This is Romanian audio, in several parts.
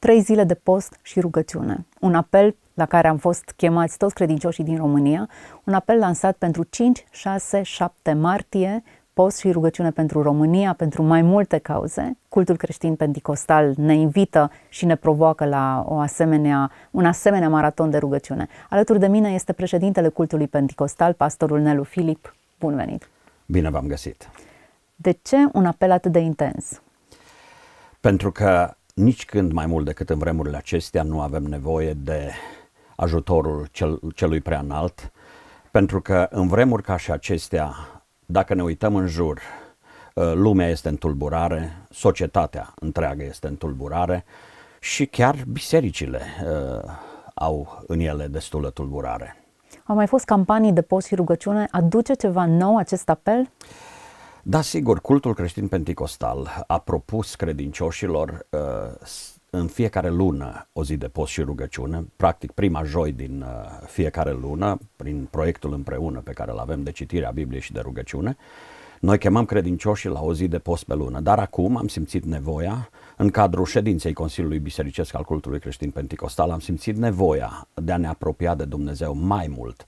trei zile de post și rugăciune. Un apel la care am fost chemați toți credincioșii din România, un apel lansat pentru 5, 6, 7 martie, post și rugăciune pentru România, pentru mai multe cauze. Cultul creștin pentecostal ne invită și ne provoacă la o asemenea, un asemenea maraton de rugăciune. Alături de mine este președintele cultului pentecostal, pastorul Nelu Filip. Bun venit! Bine v-am găsit! De ce un apel atât de intens? Pentru că nici când mai mult decât în vremurile acestea nu avem nevoie de ajutorul cel, celui prea înalt, pentru că în vremuri ca și acestea, dacă ne uităm în jur, ă, lumea este în tulburare, societatea întreagă este în tulburare și chiar bisericile uh, au în ele destulă tulburare. Au mai fost campanii de post și rugăciune. Aduce ceva nou acest apel? Uh, da, sigur, cultul creștin pentecostal a propus credincioșilor uh, în fiecare lună o zi de post și rugăciune, practic prima joi din uh, fiecare lună, prin proiectul împreună pe care îl avem de citire a Bibliei și de rugăciune, noi chemăm credincioșii la o zi de post pe lună, dar acum am simțit nevoia, în cadrul ședinței Consiliului Bisericesc al Cultului Creștin Pentecostal, am simțit nevoia de a ne apropia de Dumnezeu mai mult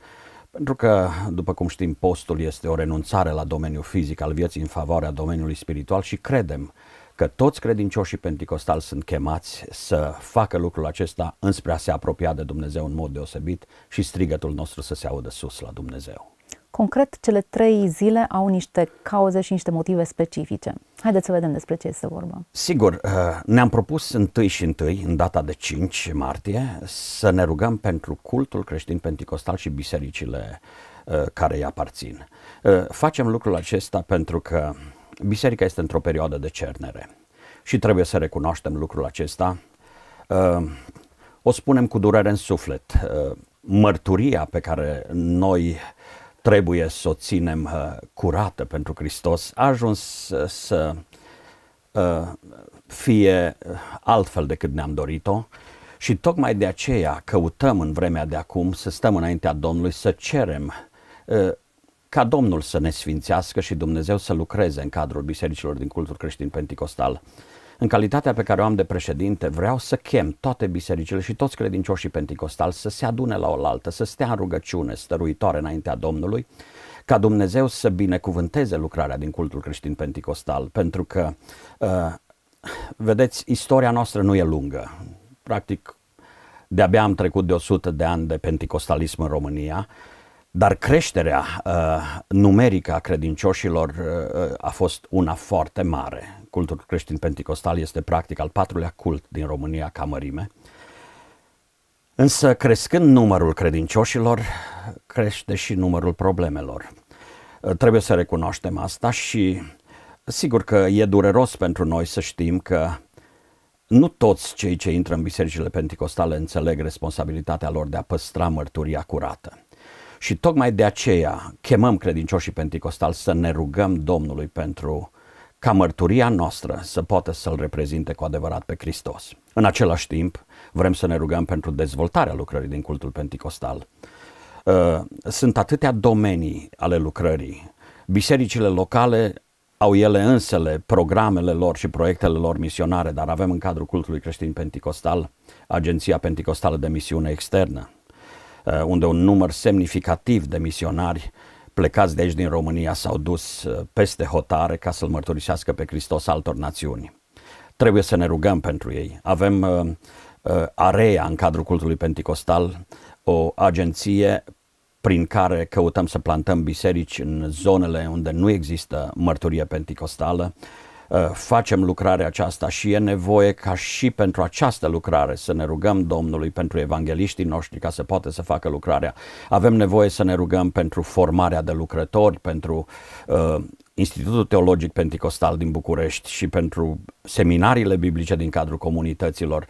pentru că, după cum știm, postul este o renunțare la domeniul fizic al vieții în favoarea domeniului spiritual și credem că toți credincioșii pentecostali sunt chemați să facă lucrul acesta înspre a se apropia de Dumnezeu în mod deosebit și strigătul nostru să se audă sus la Dumnezeu. Concret, cele trei zile au niște cauze și niște motive specifice. Haideți să vedem despre ce este vorba. Sigur, uh, ne-am propus întâi și întâi, în data de 5 martie, să ne rugăm pentru cultul creștin pentecostal și bisericile uh, care îi aparțin. Uh, facem lucrul acesta pentru că biserica este într-o perioadă de cernere și trebuie să recunoaștem lucrul acesta. O spunem cu durere în suflet. Mărturia pe care noi trebuie să o ținem uh, curată pentru Hristos, a ajuns uh, să uh, fie altfel decât ne-am dorit-o și tocmai de aceea căutăm în vremea de acum să stăm înaintea Domnului, să cerem ca Domnul să ne sfințească și Dumnezeu să lucreze în cadrul bisericilor din cultul creștin pentecostal. În calitatea pe care o am de președinte, vreau să chem toate bisericile și toți credincioșii penticostali să se adune la oaltă, să stea în rugăciune stăruitoare înaintea Domnului, ca Dumnezeu să binecuvânteze lucrarea din cultul creștin penticostal, pentru că, uh, vedeți, istoria noastră nu e lungă. Practic, de-abia am trecut de 100 de ani de penticostalism în România dar creșterea uh, numerică a credincioșilor uh, uh, a fost una foarte mare. Cultul creștin pentecostal este practic al patrulea cult din România ca mărime. Însă crescând numărul credincioșilor, crește și numărul problemelor. Uh, trebuie să recunoaștem asta și sigur că e dureros pentru noi să știm că nu toți cei ce intră în bisericile pentecostale înțeleg responsabilitatea lor de a păstra mărturia curată. Și tocmai de aceea chemăm credincioșii penticostali să ne rugăm Domnului pentru ca mărturia noastră să poată să-L reprezinte cu adevărat pe Hristos. În același timp, vrem să ne rugăm pentru dezvoltarea lucrării din cultul penticostal. Uh, sunt atâtea domenii ale lucrării. Bisericile locale au ele însele programele lor și proiectele lor misionare, dar avem în cadrul cultului creștin penticostal Agenția Penticostală de Misiune Externă, Uh, unde un număr semnificativ de misionari plecați de aici din România s-au dus uh, peste hotare ca să-L mărturisească pe Hristos altor națiuni. Trebuie să ne rugăm pentru ei. Avem uh, Area, în cadrul cultului penticostal, o agenție prin care căutăm să plantăm biserici în zonele unde nu există mărturie penticostală Uh, facem lucrarea aceasta și e nevoie ca și pentru această lucrare să ne rugăm Domnului pentru evangeliștii noștri ca să poată să facă lucrarea. Avem nevoie să ne rugăm pentru formarea de lucrători, pentru uh, Institutul Teologic Pentecostal din București și pentru seminariile biblice din cadrul comunităților,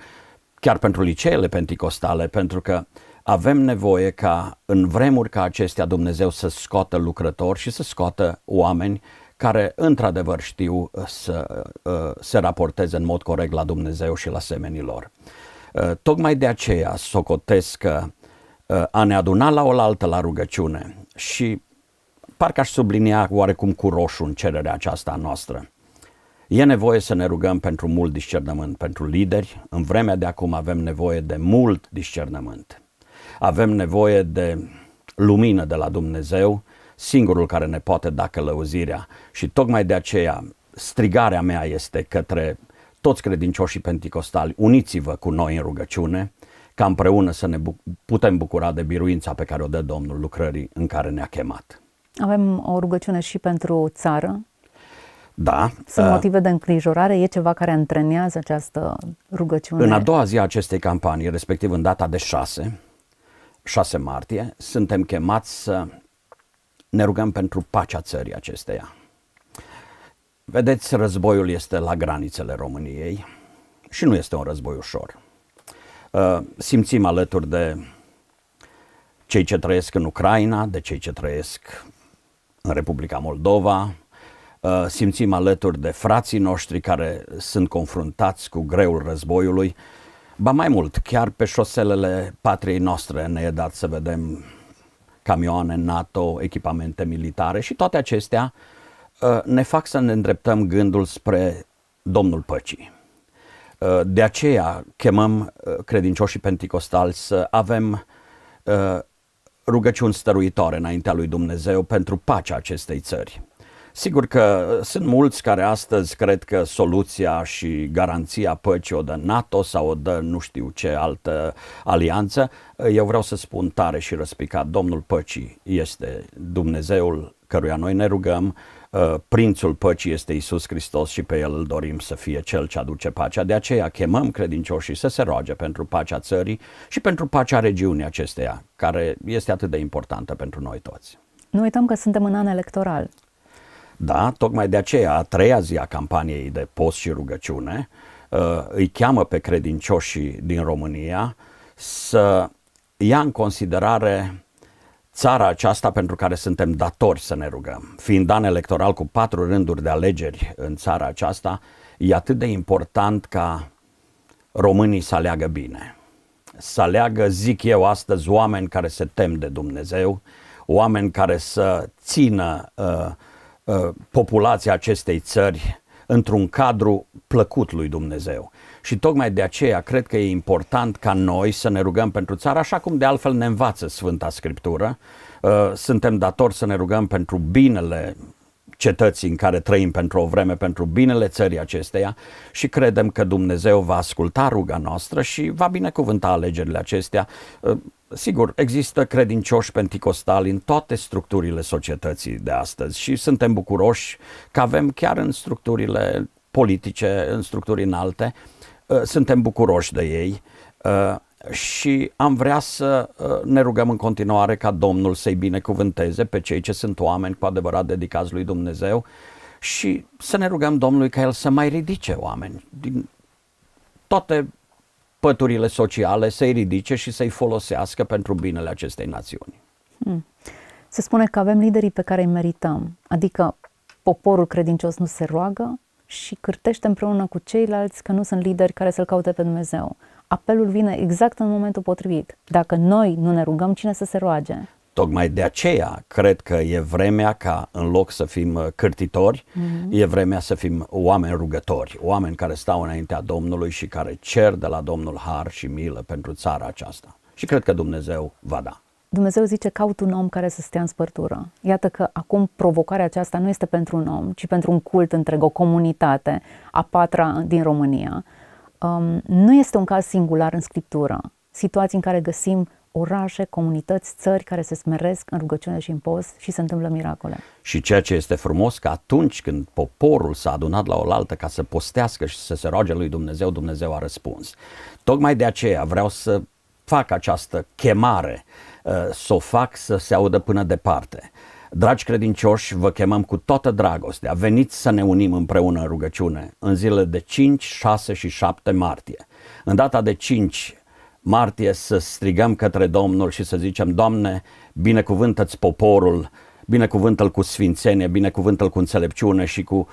chiar pentru liceele pentecostale, pentru că avem nevoie ca în vremuri ca acestea Dumnezeu să scoată lucrători și să scoată oameni care într-adevăr știu uh, să uh, se raporteze în mod corect la Dumnezeu și la semenilor. Uh, tocmai de aceea socotesc că a ne aduna la oaltă la rugăciune și parcă aș sublinia oarecum cu roșu în cererea aceasta noastră. E nevoie să ne rugăm pentru mult discernământ pentru lideri. În vremea de acum avem nevoie de mult discernământ. Avem nevoie de lumină de la Dumnezeu singurul care ne poate da călăuzirea și tocmai de aceea strigarea mea este către toți credincioșii penticostali, uniți-vă cu noi în rugăciune, ca împreună să ne bu- putem bucura de biruința pe care o dă Domnul lucrării în care ne-a chemat. Avem o rugăciune și pentru țară. Da. Sunt uh, motive de îngrijorare? E ceva care antrenează această rugăciune? În a doua zi a acestei campanii, respectiv în data de 6, 6 martie, suntem chemați să ne rugăm pentru pacea țării acesteia. Vedeți, războiul este la granițele României și nu este un război ușor. Uh, simțim alături de cei ce trăiesc în Ucraina, de cei ce trăiesc în Republica Moldova, uh, simțim alături de frații noștri care sunt confruntați cu greul războiului. Ba mai mult, chiar pe șoselele patriei noastre ne e dat să vedem camioane NATO, echipamente militare și toate acestea uh, ne fac să ne îndreptăm gândul spre Domnul Păcii. Uh, de aceea chemăm uh, credincioșii penticostali să avem rugăciuni stăruitoare înaintea lui Dumnezeu pentru pacea acestei țări. Sigur că uh, sunt mulți care astăzi cred că soluția și garanția păcii o dă NATO sau o dă nu știu ce altă alianță. Uh, eu vreau să spun tare și răspicat, Domnul Păcii este Dumnezeul căruia noi ne rugăm, uh, Prințul Păcii este Isus Hristos și pe El îl dorim să fie Cel ce aduce pacea. De aceea chemăm credincioșii să se roage pentru pacea țării și pentru pacea regiunii acesteia, care este atât de importantă pentru noi toți. Nu uităm că suntem în an electoral. Da? Tocmai de aceea, a treia zi a campaniei de post și rugăciune uh, îi cheamă pe credincioșii din România să ia în considerare țara aceasta pentru care suntem datori să ne rugăm. Fiind an electoral cu patru rânduri de alegeri în țara aceasta, e atât de important ca românii să aleagă bine. Să aleagă, zic eu astăzi, oameni care se tem de Dumnezeu, oameni care să țină uh, Uh, populația acestei țări într-un cadru plăcut lui Dumnezeu. Și tocmai de aceea cred că e important ca noi să ne rugăm pentru țară, așa cum de altfel ne învață Sfânta Scriptură. Uh, suntem datori să ne rugăm pentru binele cetății în care trăim pentru o vreme, pentru binele țării acesteia și credem că Dumnezeu va asculta ruga noastră și va binecuvânta alegerile acestea. Uh, sigur, există credincioși penticostali în toate structurile societății de astăzi și suntem bucuroși că avem chiar în structurile politice, în structuri înalte, uh, suntem bucuroși de ei uh, și am vrea să uh, ne rugăm în continuare ca Domnul să-i binecuvânteze pe cei ce sunt oameni cu adevărat dedicați lui Dumnezeu și să ne rugăm Domnului ca El să mai ridice oameni din toate păturile sociale, să-i ridice și să-i folosească pentru binele acestei națiuni. Hmm. Se spune că avem liderii pe care îi merităm, adică poporul credincios nu se roagă și cârtește împreună cu ceilalți că nu sunt lideri care să-L caute pe Dumnezeu apelul vine exact în momentul potrivit. Dacă noi nu ne rugăm, cine să se roage? Tocmai de aceea cred că e vremea ca în loc să fim uh, cârtitori, mm-hmm. e vremea să fim oameni rugători, oameni care stau înaintea Domnului și care cer de la Domnul har și milă pentru țara aceasta. Și cred că Dumnezeu va da. Dumnezeu zice, caut un om care să stea în spărtură. Iată că acum provocarea aceasta nu este pentru un om, ci pentru un cult întreg, o comunitate a patra din România um, nu este un caz singular în scriptură. Situații în care găsim orașe, comunități, țări care se smeresc în rugăciune și în post și se întâmplă miracole. Și ceea ce este frumos că atunci când poporul s-a adunat la oaltă ca să postească și să se roage lui Dumnezeu, Dumnezeu a răspuns. Tocmai de aceea vreau să fac această chemare, uh, să o fac să se audă până departe. Dragi credincioși, vă chemăm cu toată dragostea, veniți să ne unim împreună în rugăciune în zilele de 5, 6 și 7 martie. În data de 5 martie să strigăm către Domnul și să zicem, Doamne, binecuvântă-ți poporul, binecuvântă-l cu sfințenie, binecuvântă-l cu înțelepciune și cu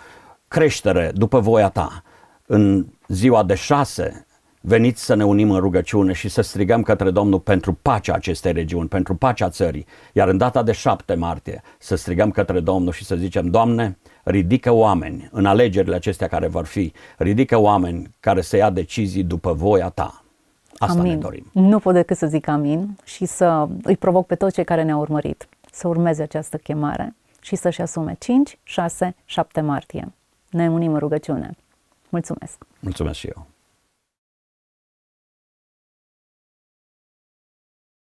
creștere după voia Ta. În ziua de 6 Veniți să ne unim în rugăciune și să strigăm către Domnul pentru pacea acestei regiuni, pentru pacea țării. Iar în data de 7 martie să strigăm către Domnul și să zicem, Doamne, ridică oameni în alegerile acestea care vor fi, ridică oameni care să ia decizii după voia Ta. Asta amin. ne dorim. Nu pot decât să zic amin și să îi provoc pe toți cei care ne-au urmărit să urmeze această chemare și să-și asume 5, 6, 7 martie. Ne unim în rugăciune. Mulțumesc! Mulțumesc și eu!